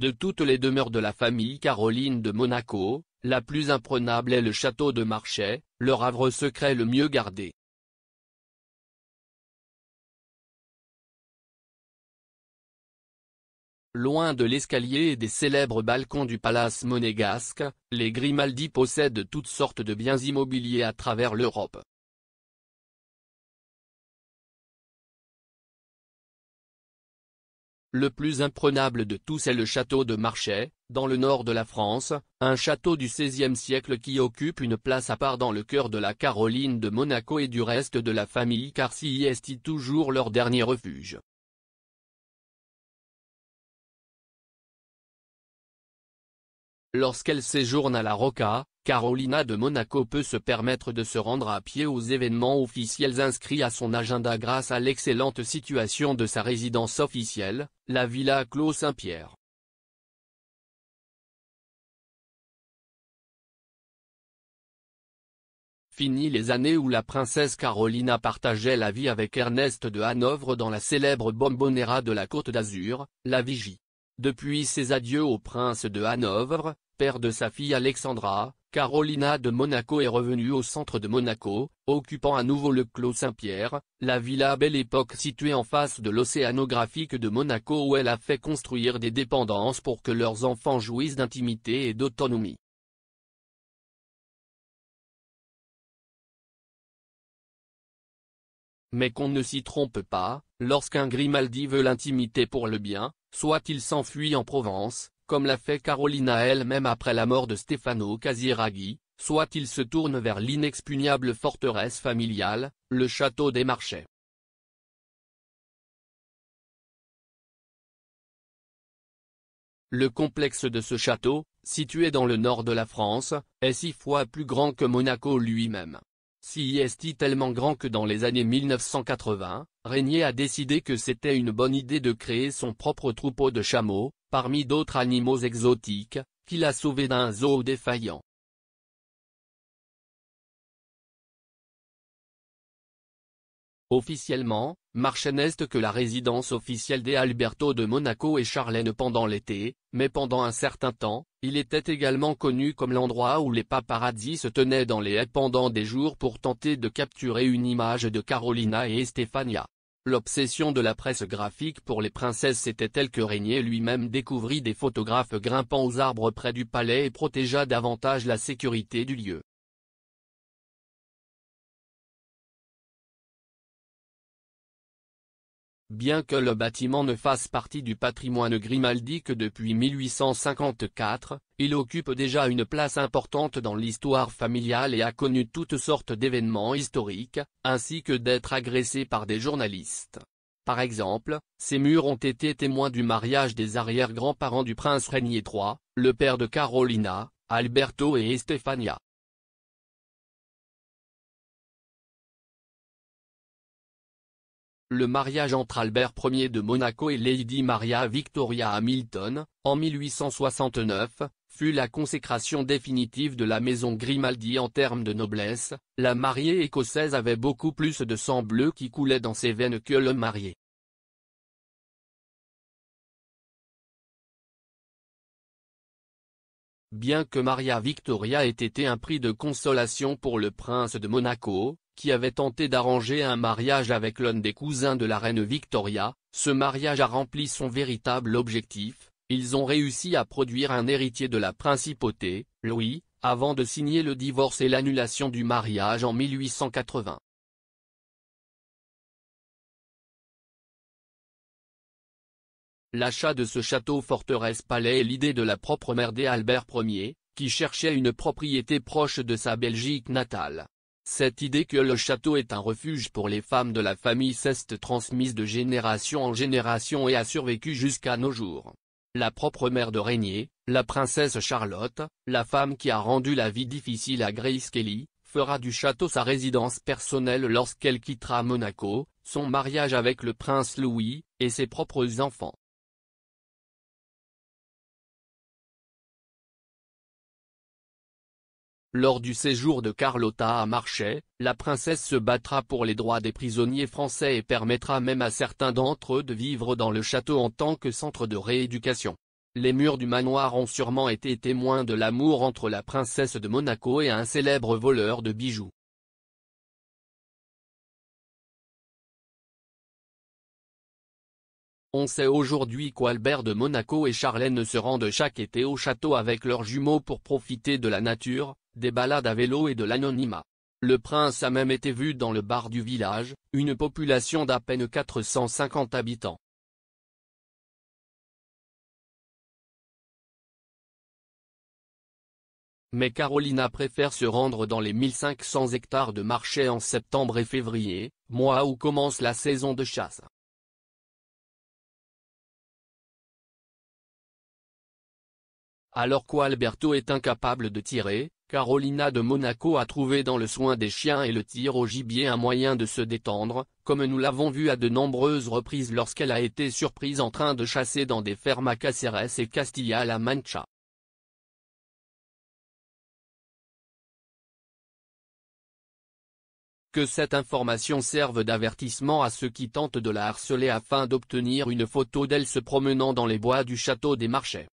De toutes les demeures de la famille Caroline de Monaco, la plus imprenable est le château de Marchais, leur havre secret le mieux gardé. Loin de l'escalier et des célèbres balcons du palace monégasque, les Grimaldi possèdent toutes sortes de biens immobiliers à travers l'Europe. Le plus imprenable de tous est le château de Marchais, dans le nord de la France, un château du XVIe siècle qui occupe une place à part dans le cœur de la Caroline de Monaco et du reste de la famille car s'y est toujours leur dernier refuge. Lorsqu'elle séjourne à la Roca, Carolina de Monaco peut se permettre de se rendre à pied aux événements officiels inscrits à son agenda grâce à l'excellente situation de sa résidence officielle, la Villa Clos Saint-Pierre. Fini les années où la princesse Carolina partageait la vie avec Ernest de Hanovre dans la célèbre Bombonera de la Côte d'Azur, la Vigie. Depuis ses adieux au prince de Hanovre, père de sa fille Alexandra, Carolina de Monaco est revenue au centre de Monaco, occupant à nouveau le Clos Saint-Pierre, la villa Belle Époque située en face de l'océanographique de Monaco où elle a fait construire des dépendances pour que leurs enfants jouissent d'intimité et d'autonomie. Mais qu'on ne s'y trompe pas, lorsqu'un Grimaldi veut l'intimité pour le bien, soit il s'enfuit en Provence, comme l'a fait Carolina elle-même après la mort de Stefano Casiraghi, soit il se tourne vers l'inexpugnable forteresse familiale, le château des Marchais. Le complexe de ce château, situé dans le nord de la France, est six fois plus grand que Monaco lui-même. Si est tellement grand que dans les années 1980, Régnier a décidé que c'était une bonne idée de créer son propre troupeau de chameaux, parmi d'autres animaux exotiques, qu'il a sauvés d'un zoo défaillant. Officiellement, Marche est que la résidence officielle des Alberto de Monaco et Charlène pendant l'été, mais pendant un certain temps, il était également connu comme l'endroit où les paparazzi se tenaient dans les haies pendant des jours pour tenter de capturer une image de Carolina et Estefania. L'obsession de la presse graphique pour les princesses était telle que Régnier lui-même découvrit des photographes grimpant aux arbres près du palais et protégea davantage la sécurité du lieu. Bien que le bâtiment ne fasse partie du patrimoine grimaldi que depuis 1854, il occupe déjà une place importante dans l'histoire familiale et a connu toutes sortes d'événements historiques, ainsi que d'être agressé par des journalistes. Par exemple, ces murs ont été témoins du mariage des arrière-grands-parents du prince Régnier III, le père de Carolina, Alberto et Estefania. le mariage entre Albert Ier de Monaco et Lady Maria Victoria Hamilton, en 1869, fut la consécration définitive de la maison Grimaldi en termes de noblesse, la mariée écossaise avait beaucoup plus de sang bleu qui coulait dans ses veines que le marié. Bien que Maria Victoria ait été un prix de consolation pour le prince de Monaco, qui avait tenté d'arranger un mariage avec l'un des cousins de la reine Victoria, ce mariage a rempli son véritable objectif, ils ont réussi à produire un héritier de la principauté, Louis, avant de signer le divorce et l'annulation du mariage en 1880. L'achat de ce château forteresse palais est l'idée de la propre mère d'Albert Ier, qui cherchait une propriété proche de sa Belgique natale. Cette idée que le château est un refuge pour les femmes de la famille s'est transmise de génération en génération et a survécu jusqu'à nos jours. La propre mère de Régnier, la princesse Charlotte, la femme qui a rendu la vie difficile à Grace Kelly, fera du château sa résidence personnelle lorsqu'elle quittera Monaco, son mariage avec le prince Louis, et ses propres enfants. Lors du séjour de Carlotta à Marchais, la princesse se battra pour les droits des prisonniers français et permettra même à certains d'entre eux de vivre dans le château en tant que centre de rééducation. Les murs du manoir ont sûrement été témoins de l'amour entre la princesse de Monaco et un célèbre voleur de bijoux. On sait aujourd'hui qu'Albert de Monaco et Charlène se rendent chaque été au château avec leurs jumeaux pour profiter de la nature, des balades à vélo et de l'anonymat. Le prince a même été vu dans le bar du village, une population d'à peine 450 habitants. Mais Carolina préfère se rendre dans les 1500 hectares de marché en septembre et février, mois où commence la saison de chasse. Alors qu'Alberto est incapable de tirer, Carolina de Monaco a trouvé dans le soin des chiens et le tir au gibier un moyen de se détendre, comme nous l'avons vu à de nombreuses reprises lorsqu'elle a été surprise en train de chasser dans des fermes à Caceres et Castilla-La Mancha. Que cette information serve d'avertissement à ceux qui tentent de la harceler afin d'obtenir une photo d'elle se promenant dans les bois du château des marchais.